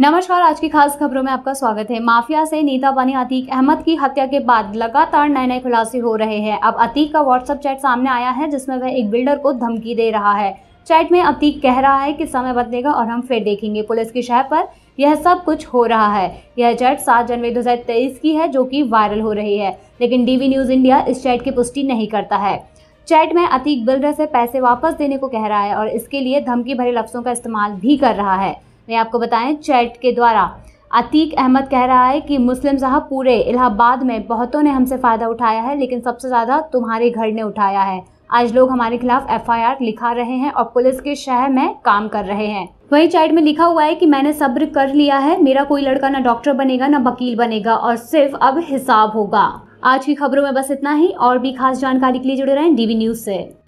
नमस्कार आज की खास खबरों में आपका स्वागत है माफिया से नीता बनी अतीक अहमद की हत्या के बाद लगातार नए नए खुलासे हो रहे हैं अब अतीक का व्हाट्सएप चैट सामने आया है जिसमें वह एक बिल्डर को धमकी दे रहा है चैट में अतीक कह रहा है कि समय बदलेगा और हम फिर देखेंगे पुलिस की शह पर यह सब कुछ हो रहा है यह चैट सात जनवरी दो की है जो कि वायरल हो रही है लेकिन डीवी न्यूज़ इंडिया इस चैट की पुष्टि नहीं करता है चैट में अतीक बिल्डर से पैसे वापस देने को कह रहा है और इसके लिए धमकी भरे लफ्ज़ों का इस्तेमाल भी कर रहा है ने आपको बताएं चैट के द्वारा अतीक अहमद कह रहा है कि मुस्लिम साहब पूरे इलाहाबाद में बहुतों ने हमसे फ़ायदा उठाया है लेकिन सबसे ज़्यादा तुम्हारे घर ने उठाया है आज लोग हमारे खिलाफ एफ लिखा रहे हैं और पुलिस के शहर में काम कर रहे हैं वही चैट में लिखा हुआ है कि मैंने सब्र कर लिया है मेरा कोई लड़का ना डॉक्टर बनेगा ना वकील बनेगा और सिर्फ अब हिसाब होगा आज की खबरों में बस इतना ही और भी खास जानकारी के लिए जुड़े रहें डीवी न्यूज से